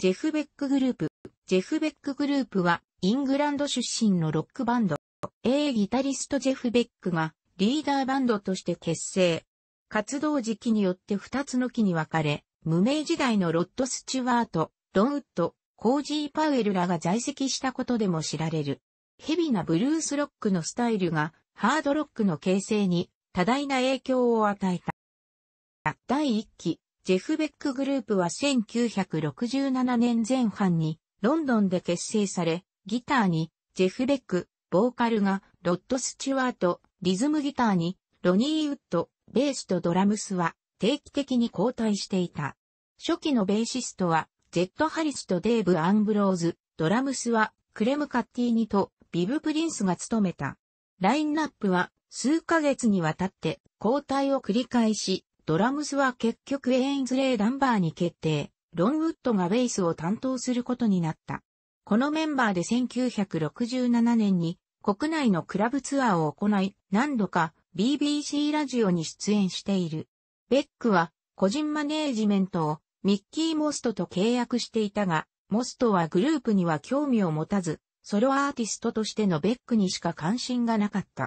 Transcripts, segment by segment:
ジェフベックグループ。ジェフベックグループは、イングランド出身のロックバンド。A ギタリストジェフ・ベックが、リーダーバンドとして結成。活動時期によって2つの期に分かれ、無名時代のロッド・スチュワート、ロン・ウッド、コージー・パウエルらが在籍したことでも知られる。ヘビなブルースロックのスタイルが、ハードロックの形成に、多大な影響を与えた。第1期、ジェフベックグループは1967年前半にロンドンで結成され、ギターにジェフベック、ボーカルがロッド・スチュワート、リズムギターにロニー・ウッド、ベースとドラムスは定期的に交代していた。初期のベーシストはジェット・ハリスとデーブ・アンブローズ、ドラムスはクレム・カッティーニとビブ・プリンスが務めた。ラインナップは数ヶ月にわたって交代を繰り返し、ドラムスは結局エインズレイ・ダンバーに決定、ロンウッドがベースを担当することになった。このメンバーで1967年に国内のクラブツアーを行い、何度か BBC ラジオに出演している。ベックは個人マネージメントをミッキー・モストと契約していたが、モストはグループには興味を持たず、ソロアーティストとしてのベックにしか関心がなかった。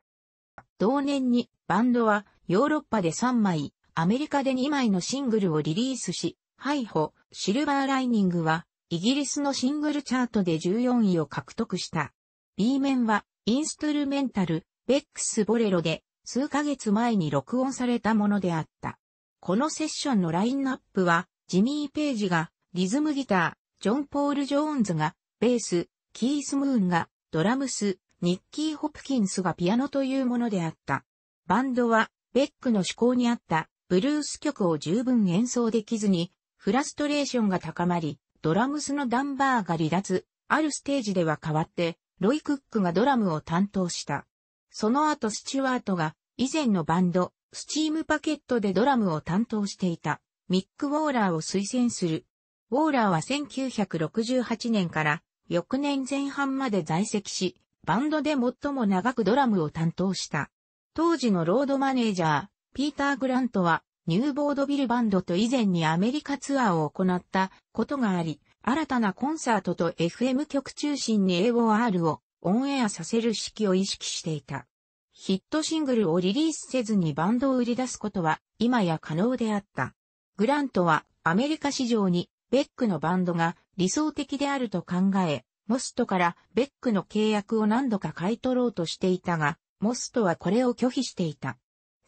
同年にバンドはヨーロッパで3枚アメリカで2枚のシングルをリリースし、ハイホ、シルバーライニングは、イギリスのシングルチャートで14位を獲得した。B 面は、インストゥルメンタル、ベックス・ボレロで、数ヶ月前に録音されたものであった。このセッションのラインナップは、ジミー・ページが、リズムギター、ジョン・ポール・ジョーンズが、ベース、キース・ムーンが、ドラムス、ニッキー・ホプキンスがピアノというものであった。バンドは、ベックの趣向にあった、ブルース曲を十分演奏できずに、フラストレーションが高まり、ドラムスのダンバーが離脱、あるステージでは変わって、ロイ・クックがドラムを担当した。その後スチュワートが、以前のバンド、スチームパケットでドラムを担当していた、ミック・ウォーラーを推薦する。ウォーラーは1968年から、翌年前半まで在籍し、バンドで最も長くドラムを担当した。当時のロードマネージャー、ピーター・グラントは、ニューボードビルバンドと以前にアメリカツアーを行ったことがあり、新たなコンサートと FM 曲中心に AOR をオンエアさせる式を意識していた。ヒットシングルをリリースせずにバンドを売り出すことは今や可能であった。グラントはアメリカ市場にベックのバンドが理想的であると考え、モストからベックの契約を何度か買い取ろうとしていたが、モストはこれを拒否していた。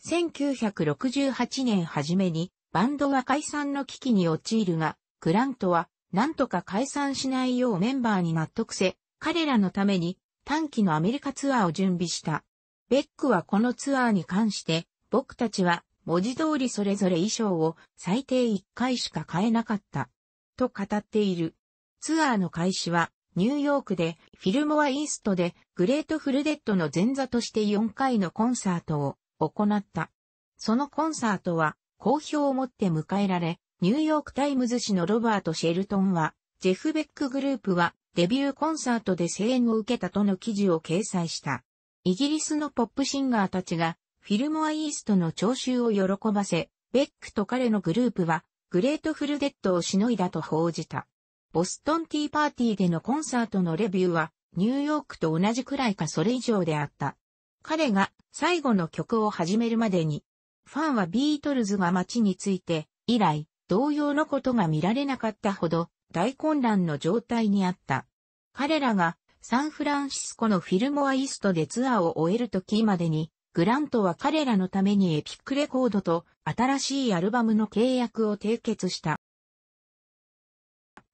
1968年初めにバンドは解散の危機に陥るが、グラントは何とか解散しないようメンバーに納得せ、彼らのために短期のアメリカツアーを準備した。ベックはこのツアーに関して、僕たちは文字通りそれぞれ衣装を最低1回しか買えなかった。と語っている。ツアーの開始はニューヨークでフィルモアイーストでグレートフルデッドの前座として4回のコンサートを行った。そのコンサートは、好評をもって迎えられ、ニューヨークタイムズ紙のロバート・シェルトンは、ジェフ・ベックグループはデビューコンサートで声援を受けたとの記事を掲載した。イギリスのポップシンガーたちがフィルモア・イーストの聴衆を喜ばせ、ベックと彼のグループはグレートフルデッドをしのいだと報じた。ボストンティーパーティーでのコンサートのレビューはニューヨークと同じくらいかそれ以上であった。彼が最後の曲を始めるまでに、ファンはビートルズが街について、以来、同様のことが見られなかったほど大混乱の状態にあった。彼らがサンフランシスコのフィルモアイーストでツアーを終える時までに、グラントは彼らのためにエピックレコードと新しいアルバムの契約を締結した。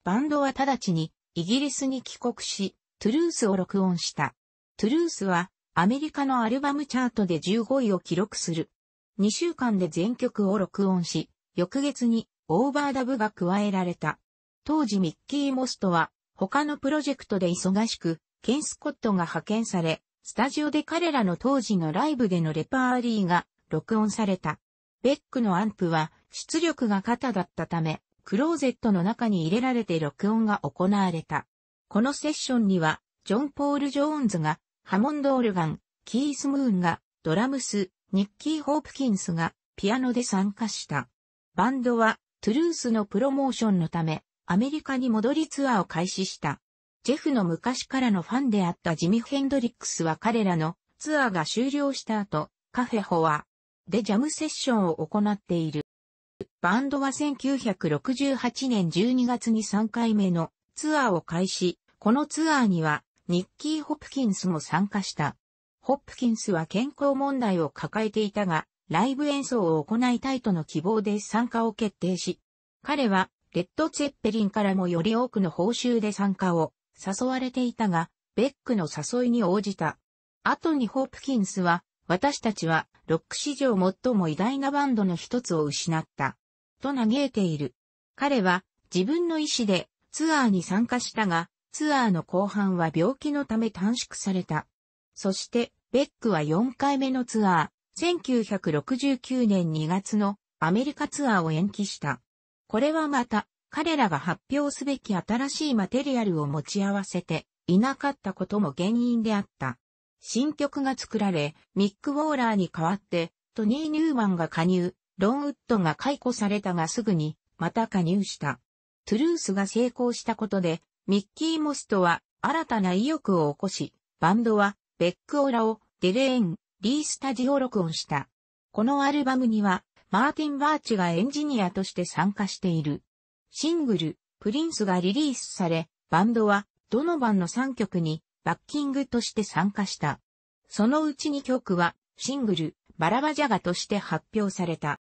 バンドは直ちにイギリスに帰国し、トゥルースを録音した。トゥルースはアメリカのアルバムチャートで15位を記録する。2週間で全曲を録音し、翌月にオーバーダブが加えられた。当時ミッキー・モストは他のプロジェクトで忙しく、ケン・スコットが派遣され、スタジオで彼らの当時のライブでのレパーリーが録音された。ベックのアンプは出力が肩だったため、クローゼットの中に入れられて録音が行われた。このセッションには、ジョン・ポール・ジョーンズがハモンド・オルガン、キース・ムーンがドラムス、ニッキー・ホープキンスがピアノで参加した。バンドはトゥルースのプロモーションのためアメリカに戻りツアーを開始した。ジェフの昔からのファンであったジミ・ヘンドリックスは彼らのツアーが終了した後、カフェホアでジャムセッションを行っている。バンドは1968年12月に3回目のツアーを開始、このツアーにはニッキー・ホプキンスも参加した。ホプキンスは健康問題を抱えていたが、ライブ演奏を行いたいとの希望で参加を決定し、彼は、レッド・ツェッペリンからもより多くの報酬で参加を誘われていたが、ベックの誘いに応じた。後にホプキンスは、私たちは、ロック史上最も偉大なバンドの一つを失った。と嘆いている。彼は、自分の意志で、ツアーに参加したが、ツアーの後半は病気のため短縮された。そして、ベックは4回目のツアー、1969年2月のアメリカツアーを延期した。これはまた、彼らが発表すべき新しいマテリアルを持ち合わせていなかったことも原因であった。新曲が作られ、ミック・ウォーラーに代わって、トニー・ニューマンが加入、ロンウッドが解雇されたがすぐに、また加入した。トゥルースが成功したことで、ミッキー・モストは新たな意欲を起こし、バンドはベック・オラをデレーン・リー・スタジオ録音した。このアルバムにはマーティン・バーチがエンジニアとして参加している。シングル、プリンスがリリースされ、バンドはドノバンの3曲にバッキングとして参加した。そのうち2曲はシングル、バラバジャガとして発表された。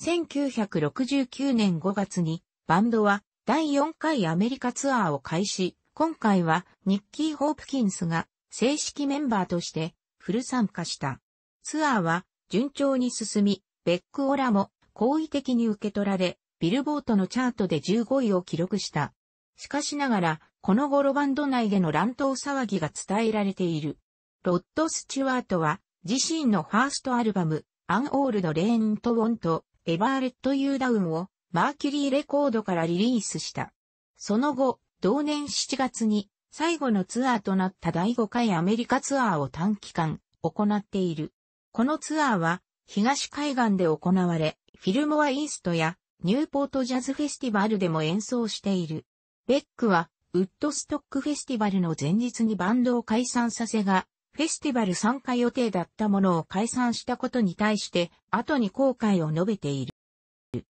1969年5月にバンドは第4回アメリカツアーを開始、今回はニッキー・ホープキンスが正式メンバーとしてフル参加した。ツアーは順調に進み、ベック・オラも好意的に受け取られ、ビルボートのチャートで15位を記録した。しかしながら、この頃バンド内での乱闘騒ぎが伝えられている。ロッド・スチュワートは、自身のファーストアルバム、アンオールド・レーン・ト・ウォント、エバーレット・ユー・ダウンをマーキュリーレコードからリリースした。その後、同年7月に最後のツアーとなった第5回アメリカツアーを短期間行っている。このツアーは東海岸で行われ、フィルモアイーストやニューポートジャズフェスティバルでも演奏している。ベックはウッドストックフェスティバルの前日にバンドを解散させが、フェスティバル参加予定だったものを解散したことに対して、後に後悔を述べている。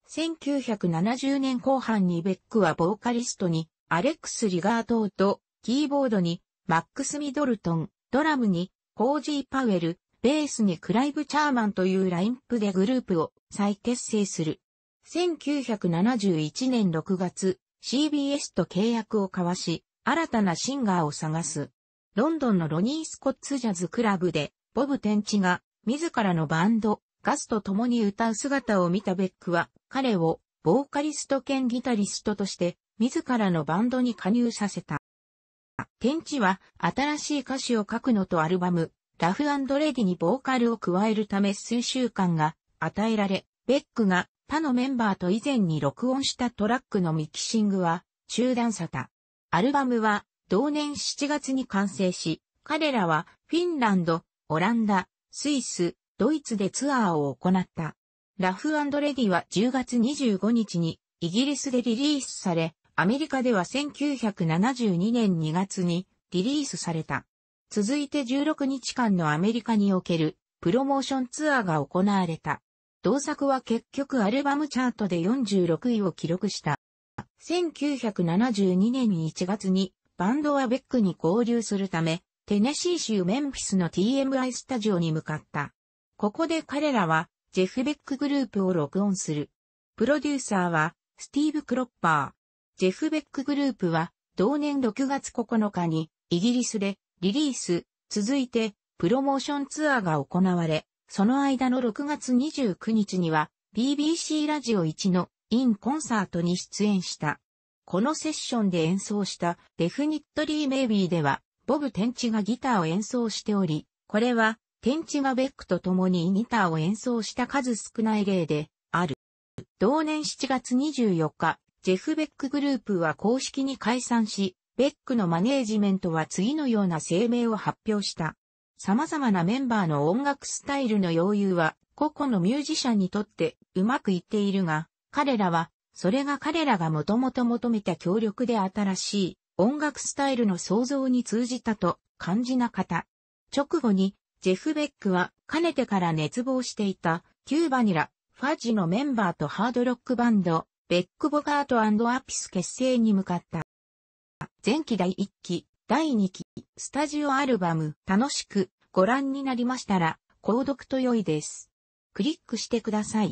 1970年後半にベックはボーカリストにアレックス・リガートーと、キーボードにマックス・ミドルトン、ドラムにコージー・パウエル、ベースにクライブ・チャーマンというラインプでグループを再結成する。1971年6月、CBS と契約を交わし、新たなシンガーを探す。ロンドンのロニー・スコッツ・ジャズ・クラブで、ボブ・テンチが、自らのバンド、ガスと共に歌う姿を見たベックは、彼をボーカリスト兼ギタリストとして、自らのバンドに加入させた。天地は、新しい歌詞を書くのとアルバム、ラフレディにボーカルを加えるため数週間が与えられ、ベックが他のメンバーと以前に録音したトラックのミキシングは中断された。アルバムは同年7月に完成し、彼らはフィンランド、オランダ、スイス、ドイツでツアーを行った。ラフレディは10月25日にイギリスでリリースされ、アメリカでは1972年2月にリリースされた。続いて16日間のアメリカにおけるプロモーションツアーが行われた。同作は結局アルバムチャートで46位を記録した。1972年1月にバンドはベックに合流するため、テネシー州メンフィスの TMI スタジオに向かった。ここで彼らは、ジェフ・ベックグループを録音する。プロデューサーは、スティーブ・クロッパー。ジェフ・ベックグループは、同年6月9日に、イギリスで、リリース、続いて、プロモーションツアーが行われ、その間の6月29日には、BBC ラジオ1の、インコンサートに出演した。このセッションで演奏した、デフニットリー・メイビーでは、ボブ・テンチがギターを演奏しており、これは、天地がベックと共にギターを演奏した数少ない例である。同年7月24日、ジェフ・ベックグループは公式に解散し、ベックのマネージメントは次のような声明を発表した。様々なメンバーの音楽スタイルの要有は、個々のミュージシャンにとってうまくいっているが、彼らは、それが彼らがもともと求めた協力で新しい音楽スタイルの創造に通じたと感じなかった。直後にジェフ・ベックは、かねてから熱望していた、キューバニラ、ファジのメンバーとハードロックバンド、ベック・ボガートアピス結成に向かった。前期第1期、第2期、スタジオアルバム、楽しく、ご覧になりましたら、購読と良いです。クリックしてください。